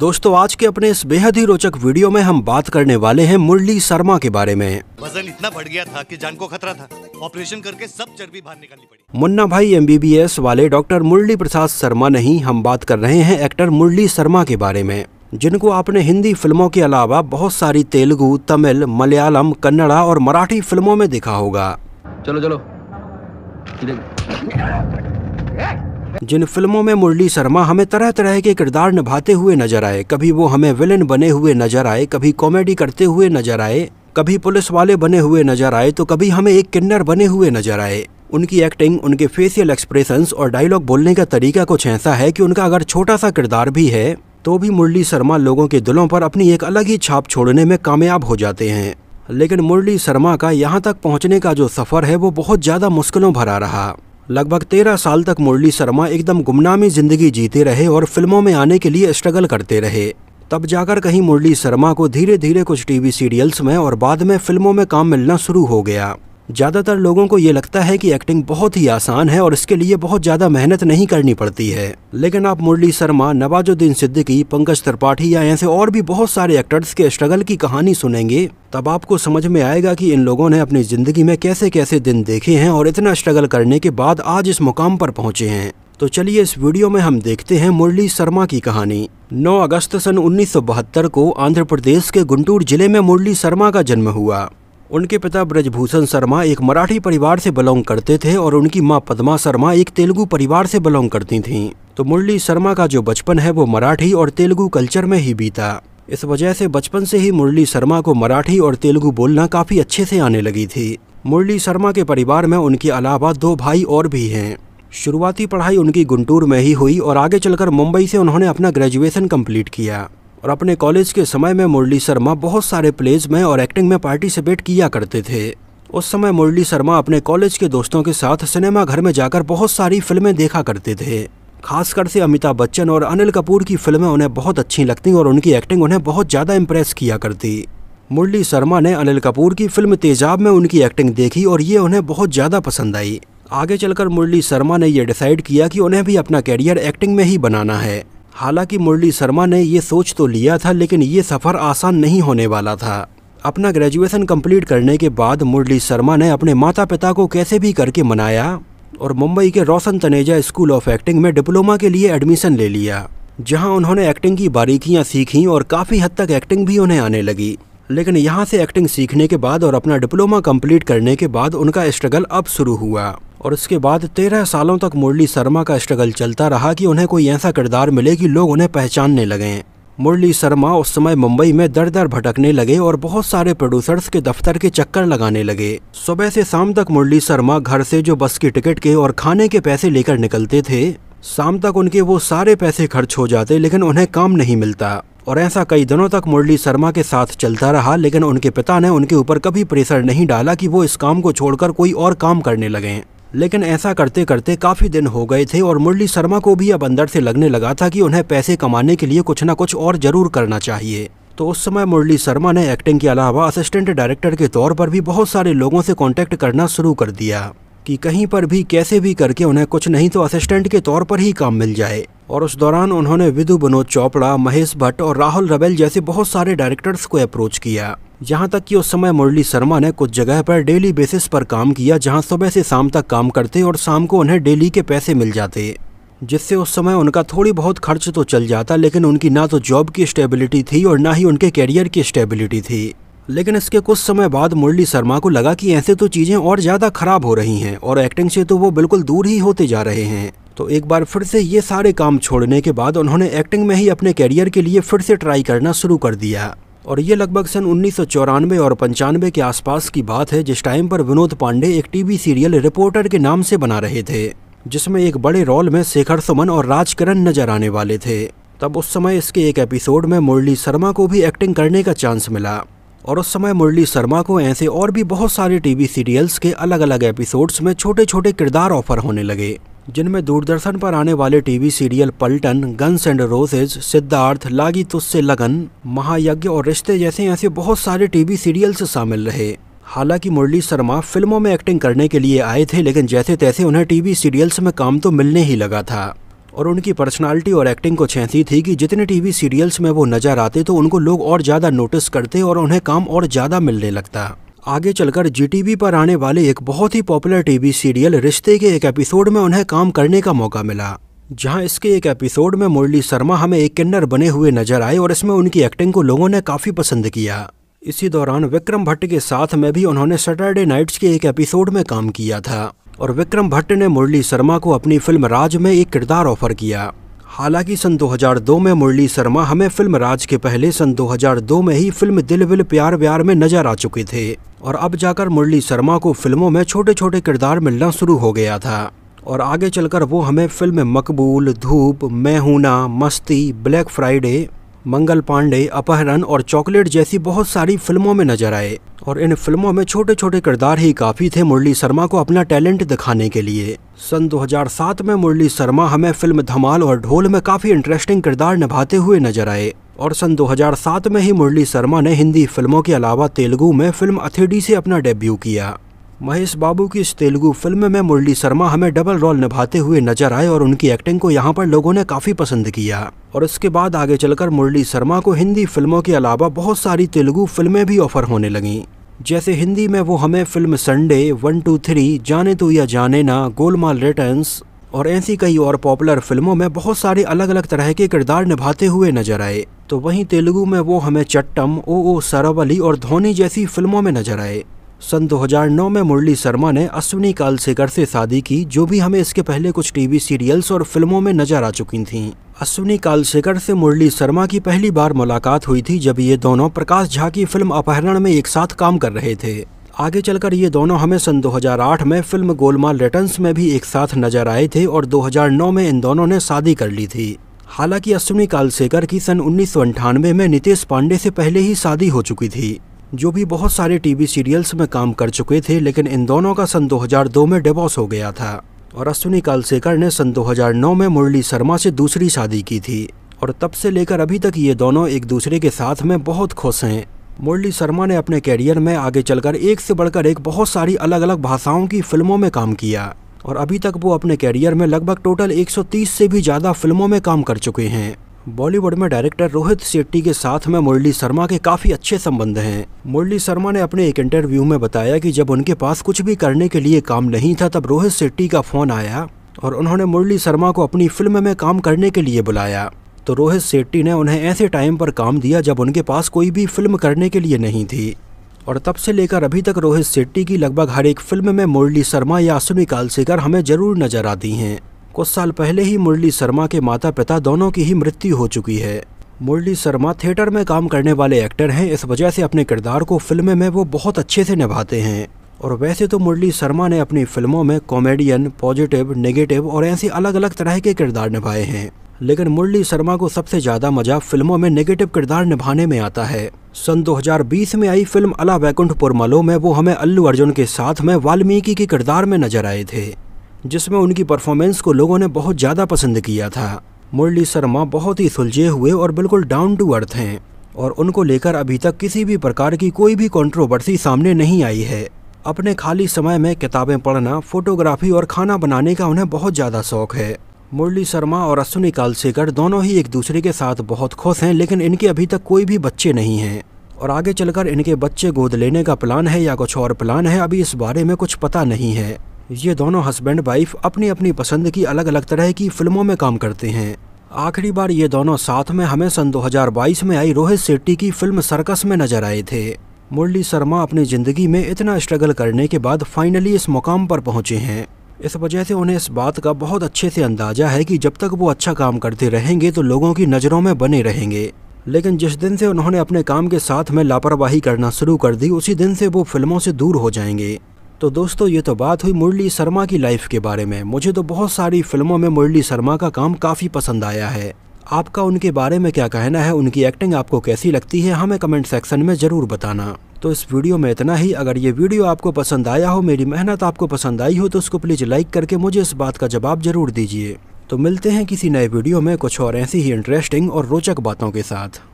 दोस्तों आज के अपने इस बेहद ही रोचक वीडियो में हम बात करने वाले हैं मुरली शर्मा के बारे में वजन इतना बढ़ गया था कि जान को खतरा था ऑपरेशन करके सब चर्बी बाहर निकालनी पड़ी मुन्ना भाई एमबीबीएस वाले डॉक्टर मुरली प्रसाद शर्मा नहीं हम बात कर रहे हैं एक्टर मुरली शर्मा के बारे में जिनको आपने हिंदी फिल्मों के अलावा बहुत सारी तेलुगु तमिल मलयालम कन्नड़ा और मराठी फिल्मों में देखा होगा चलो चलो जिन फिल्मों में मुरली शर्मा हमें तरह तरह के किरदार निभाते हुए नजर आए कभी वो हमें विलन बने हुए नजर आए कभी कॉमेडी करते हुए नजर आए कभी पुलिस वाले बने हुए नजर आए तो कभी हमें एक किन्नर बने हुए नजर आए उनकी एक्टिंग उनके फेसियल एक्सप्रेशंस और डायलॉग बोलने का तरीका कुछ ऐसा है कि उनका अगर छोटा सा किरदार भी है तो भी मुरली शर्मा लोगों के दिलों पर अपनी एक अलग ही छाप छोड़ने में कामयाब हो जाते हैं लेकिन मुरली शर्मा का यहाँ तक पहुँचने का जो सफ़र है वो बहुत ज़्यादा मुश्किलों भरा रहा लगभग तेरह साल तक मुरली शर्मा एकदम गुमनामी जिंदगी जीते रहे और फिल्मों में आने के लिए स्ट्रगल करते रहे तब जाकर कहीं मुरली शर्मा को धीरे धीरे कुछ टीवी सीरियल्स में और बाद में फिल्मों में काम मिलना शुरू हो गया ज़्यादातर लोगों को ये लगता है कि एक्टिंग बहुत ही आसान है और इसके लिए बहुत ज़्यादा मेहनत नहीं करनी पड़ती है लेकिन आप मुरली शर्मा नवाजुद्दीन सिद्दीकी पंकज त्रिपाठी या ऐसे और भी बहुत सारे एक्टर्स के स्ट्रगल की कहानी सुनेंगे तब आपको समझ में आएगा कि इन लोगों ने अपनी ज़िंदगी में कैसे कैसे दिन देखे हैं और इतना स्ट्रगल करने के बाद आज इस मुकाम पर पहुँचे हैं तो चलिए इस वीडियो में हम देखते हैं मुरली शर्मा की कहानी 9 अगस्त सन 1972 को आंध्र प्रदेश के गुंटूर जिले में मुरली शर्मा का जन्म हुआ उनके पिता ब्रजभूषण शर्मा एक मराठी परिवार से बिलोंग करते थे और उनकी माँ पद्मा शर्मा एक तेलुगु परिवार से बिलोंग करती थीं तो मुरली शर्मा का जो बचपन है वो मराठी और तेलुगु कल्चर में ही बीता इस वजह से बचपन से ही मुरली शर्मा को मराठी और तेलुगु बोलना काफ़ी अच्छे से आने लगी थी मुरली शर्मा के परिवार में उनके अलावा दो भाई और भी हैं शुरुआती पढ़ाई उनकी गुंटूर में ही हुई और आगे चलकर मुंबई से उन्होंने अपना ग्रेजुएशन कंप्लीट किया और अपने कॉलेज के समय में मुरली शर्मा बहुत सारे प्लेज में और एक्टिंग में पार्टिसिपेट किया करते थे उस समय मुरली शर्मा अपने कॉलेज के दोस्तों के साथ सिनेमा घर में जाकर बहुत सारी फिल्में देखा करते थे खासकर से अमिताभ बच्चन और अनिल कपूर की फिल्में उन्हें बहुत अच्छी लगती और उनकी एक्टिंग उन्हें बहुत ज़्यादा इम्प्रेस किया करती मुरली शर्मा ने अनिल कपूर की फिल्म तेजाब में उनकी एक्टिंग देखी और ये उन्हें बहुत ज़्यादा पसंद आई आगे चलकर मुरली शर्मा ने यह डिसाइड किया कि उन्हें भी अपना कैरियर एक्टिंग में ही बनाना है हालांकि मुरली शर्मा ने ये सोच तो लिया था लेकिन ये सफ़र आसान नहीं होने वाला था अपना ग्रेजुएशन कंप्लीट करने के बाद मुरली शर्मा ने अपने माता पिता को कैसे भी करके मनाया और मुंबई के Roshan Taneja school of acting में डिप्लोमा के लिए एडमिशन ले लिया जहां उन्होंने एक्टिंग की बारीकियां सीखीं और काफ़ी हद तक एक्टिंग भी उन्हें आने लगी लेकिन यहाँ से एक्टिंग सीखने के बाद और अपना डिप्लोमा कम्प्लीट करने के बाद उनका स्ट्रगल अब शुरू हुआ और उसके बाद तेरह सालों तक मुरली शर्मा का स्ट्रगल चलता रहा कि उन्हें कोई ऐसा किरदार मिले कि लोग उन्हें पहचानने लगे मुरली शर्मा उस समय मुंबई में दर दर भटकने लगे और बहुत सारे प्रोड्यूसर्स के दफ्तर के चक्कर लगाने लगे सुबह से शाम तक मुरली शर्मा घर से जो बस की टिकट के और खाने के पैसे लेकर निकलते थे शाम तक उनके वो सारे पैसे खर्च हो जाते लेकिन उन्हें काम नहीं मिलता और ऐसा कई दिनों तक मुरली शर्मा के साथ चलता रहा लेकिन उनके पिता ने उनके ऊपर कभी प्रेशर नहीं डाला कि वो इस काम को छोड़कर कोई और काम करने लगें लेकिन ऐसा करते करते काफ़ी दिन हो गए थे और मुरली शर्मा को भी अब अंदर से लगने लगा था कि उन्हें पैसे कमाने के लिए कुछ ना कुछ और ज़रूर करना चाहिए तो उस समय मुरली शर्मा ने एक्टिंग के अलावा असिस्टेंट डायरेक्टर के तौर पर भी बहुत सारे लोगों से कॉन्टैक्ट करना शुरू कर दिया कि कहीं पर भी कैसे भी करके उन्हें कुछ नहीं तो असिस्टेंट के तौर पर ही काम मिल जाए और उस दौरान उन्होंने विदु विनोद चोपड़ा महेश भट्ट और राहुल रबेल जैसे बहुत सारे डायरेक्टर्स को अप्रोच किया यहाँ तक कि उस समय मुरली शर्मा ने कुछ जगह पर डेली बेसिस पर काम किया जहाँ सुबह से शाम तक काम करते और शाम को उन्हें डेली के पैसे मिल जाते जिससे उस समय उनका थोड़ी बहुत खर्च तो चल जाता लेकिन उनकी ना तो जॉब की स्टेबिलिटी थी और ना ही उनके कैरियर की स्टेबिलिटी थी लेकिन इसके कुछ समय बाद मुरली शर्मा को लगा कि ऐसे तो चीज़ें और ज़्यादा खराब हो रही हैं और एक्टिंग से तो वो बिल्कुल दूर ही होते जा रहे हैं तो एक बार फिर से ये सारे काम छोड़ने के बाद उन्होंने एक्टिंग में ही अपने कैरियर के लिए फिर से ट्राई करना शुरू कर दिया और ये लगभग सन उन्नीस और पंचानवे के आसपास की बात है जिस टाइम पर विनोद पांडे एक टीवी सीरियल रिपोर्टर के नाम से बना रहे थे जिसमें एक बड़े रोल में शेखर सुमन और राजकरण नजर आने वाले थे तब उस समय इसके एक एपिसोड में मुरली शर्मा को भी एक्टिंग करने का चांस मिला और उस समय मुरली शर्मा को ऐसे और भी बहुत सारे टीवी सीरियल्स के अलग अलग एपिसोड्स में छोटे छोटे किरदार ऑफर होने लगे जिनमें दूरदर्शन पर आने वाले TV serial Paltan guns and roses Siddharth Lagi Tujhse लगन महायज्ञ और रिश्ते जैसे ऐसे बहुत सारे टीवी सीरियल्स शामिल रहे हालांकि मुरली शर्मा फिल्मों में एक्टिंग करने के लिए आए थे लेकिन जैसे तैसे उन्हें टीवी सीरियल्स में काम तो मिलने ही लगा था और उनकी पर्सनालिटी और एक्टिंग को छेंसी थी कि जितने टीवी सीरियल्स में वो नज़र आते तो उनको लोग और ज़्यादा नोटिस करते और उन्हें काम और ज़्यादा मिलने लगता आगे चलकर जीटीवी पर आने वाले एक बहुत ही पॉपुलर टीवी सीरियल रिश्ते के एक एपिसोड में उन्हें काम करने का मौका मिला जहां इसके एक एपिसोड में मुरली शर्मा हमें एक किन्नर बने हुए नजर आए और इसमें उनकी एक्टिंग को लोगों ने काफ़ी पसंद किया इसी दौरान विक्रम भट्ट के साथ में भी उन्होंने सैटरडे नाइट्स के एक एपिसोड में काम किया था और विक्रम भट्ट ने मुरली शर्मा को अपनी फिल्म राज में एक किरदार ऑफर किया हालांकि सन 2002 में मुरली शर्मा हमें फिल्म राज के पहले सन 2002 में ही फिल्म दिल विल प्यार व्यार में नजर आ चुके थे और अब जाकर मुरली शर्मा को फिल्मों में छोटे छोटे किरदार मिलना शुरू हो गया था और आगे चलकर वो हमें फिल्म मकबूल धूप मैं हूं ना मस्ती ब्लैक फ्राइडे मंगल पांडे अपहरण और चॉकलेट जैसी बहुत सारी फिल्मों में नजर आए और इन फिल्मों में छोटे छोटे किरदार ही काफ़ी थे मुरली शर्मा को अपना टैलेंट दिखाने के लिए सन 2007 में मुरली शर्मा हमें फिल्म धमाल और ढोल में काफ़ी इंटरेस्टिंग किरदार निभाते हुए नजर आए और सन 2007 में ही मुरली शर्मा ने हिंदी फिल्मों के अलावा तेलुगू में फिल्म अथेडी से अपना डेब्यू किया महेश बाबू की इस तेलुगु फिल्म में मुरली शर्मा हमें डबल रोल निभाते हुए नजर आए और उनकी एक्टिंग को यहाँ पर लोगों ने काफ़ी पसंद किया और इसके बाद आगे चलकर मुरली शर्मा को हिंदी फिल्मों के अलावा बहुत सारी तेलुगु फिल्में भी ऑफर होने लगी जैसे हिंदी में वो हमें film Sunday one two three जाने तो या जाने ना गोलमाल रिटर्न्स और ऐसी कई और पॉपुलर फिल्मों में बहुत सारे अलग अलग तरह के किरदार निभाते हुए नजर आए तो वहीं तेलुगु में वो हमें चट्टम ओ ओ सरावली और धोनी जैसी फिल्मों में नजर आए सन 2009 में मुरली शर्मा ने अश्विनी कालसेकर से शादी की जो भी हमें इसके पहले कुछ टीवी सीरियल्स और फिल्मों में नजर आ चुकी थीं। अश्विनी कालशेखर से मुरली शर्मा की पहली बार मुलाकात हुई थी जब ये दोनों प्रकाश झा की फिल्म अपहरण में एक साथ काम कर रहे थे आगे चलकर ये दोनों हमें सन 2008 में फिल्म गोलमाल रिटर्न्स में भी एक साथ नजर आए थे और 2009 में इन दोनों ने शादी कर ली थी हालांकि अश्विनी कालशेखर की सन उन्नीस में नितेश पांडे से पहले ही शादी हो चुकी थी जो भी बहुत सारे टीवी सीरियल्स में काम कर चुके थे लेकिन इन दोनों का सन 2002 में डिवोर्स हो गया था और अश्विनी कालसेकर ने सन 2009 में मुरली शर्मा से दूसरी शादी की थी और तब से लेकर अभी तक ये दोनों एक दूसरे के साथ में बहुत खुश हैं मुरली शर्मा ने अपने कैरियर में आगे चलकर एक से बढ़कर एक बहुत सारी अलग अलग भाषाओं की फिल्मों में काम किया और अभी तक वो अपने कैरियर में लगभग टोटल 130 से भी ज़्यादा फिल्मों में काम कर चुके हैं बॉलीवुड में डायरेक्टर रोहित शेट्टी के साथ में मुरली शर्मा के काफ़ी अच्छे संबंध हैं मुरली शर्मा ने अपने एक इंटरव्यू में बताया कि जब उनके पास कुछ भी करने के लिए काम नहीं था तब रोहित शेट्टी का फ़ोन आया और उन्होंने मुरली शर्मा को अपनी फिल्म में काम करने के लिए बुलाया तो रोहित शेट्टी ने उन्हें ऐसे टाइम पर काम दिया जब उनके पास कोई भी फिल्म करने के लिए नहीं थी और तब से लेकर अभी तक रोहित शेट्टी की लगभग हर एक फिल्म में मुरली शर्मा या अश्विनी कालसेकर हमें ज़रूर नज़र आती हैं कुछ साल पहले ही मुरली शर्मा के माता पिता दोनों की ही मृत्यु हो चुकी है मुरली शर्मा थिएटर में काम करने वाले एक्टर हैं इस वजह से अपने किरदार को फिल्में में वो बहुत अच्छे से निभाते हैं और वैसे तो मुरली शर्मा ने अपनी फिल्मों में कॉमेडियन पॉजिटिव नेगेटिव और ऐसे अलग अलग तरह के किरदार निभाए हैं लेकिन मुरली शर्मा को सबसे ज़्यादा मजा फिल्मों में नेगेटिव किरदार निभाने में आता है सन 2020 में आई फिल्म अला वैकुंठपुर मलो में वो हमें अल्लू अर्जुन के साथ में वाल्मीकि के किरदार में नजर आए थे जिसमें उनकी परफॉर्मेंस को लोगों ने बहुत ज़्यादा पसंद किया था मुरली शर्मा बहुत ही सुलझे हुए और बिल्कुल डाउन टू अर्थ हैं और उनको लेकर अभी तक किसी भी प्रकार की कोई भी कंट्रोवर्सी सामने नहीं आई है अपने खाली समय में किताबें पढ़ना फोटोग्राफी और खाना बनाने का उन्हें बहुत ज़्यादा शौक है मुरली शर्मा और अश्विनी कालशेखर दोनों ही एक दूसरे के साथ बहुत खुश हैं लेकिन इनके अभी तक कोई भी बच्चे नहीं हैं और आगे चलकर इनके बच्चे गोद लेने का प्लान है या कुछ और प्लान है अभी इस बारे में कुछ पता नहीं है ये दोनों हस्बैंड वाइफ अपनी अपनी पसंद की अलग अलग तरह की फिल्मों में काम करते हैं आखिरी बार ये दोनों साथ में हमें सन 2022 में आई रोहित शेट्टी की फिल्म सर्कस में नजर आए थे मुरली शर्मा अपनी ज़िंदगी में इतना स्ट्रगल करने के बाद फाइनली इस मुकाम पर पहुंचे हैं इस वजह से उन्हें इस बात का बहुत अच्छे से अंदाजा है कि जब तक वो अच्छा काम करते रहेंगे तो लोगों की नज़रों में बने रहेंगे लेकिन जिस दिन से उन्होंने अपने काम के साथ में लापरवाही करना शुरू कर दी उसी दिन से वो फिल्मों से दूर हो जाएंगे तो दोस्तों ये तो बात हुई मुरली शर्मा की लाइफ के बारे में मुझे तो बहुत सारी फिल्मों में मुरली शर्मा का काम काफ़ी पसंद आया है आपका उनके बारे में क्या कहना है उनकी एक्टिंग आपको कैसी लगती है हमें कमेंट सेक्शन में ज़रूर बताना तो इस वीडियो में इतना ही अगर ये वीडियो आपको पसंद आया हो मेरी मेहनत आपको पसंद आई हो तो उसको प्लीज़ लाइक करके मुझे इस बात का जवाब ज़रूर दीजिए तो मिलते हैं किसी नए वीडियो में कुछ और ऐसी ही इंटरेस्टिंग और रोचक बातों के साथ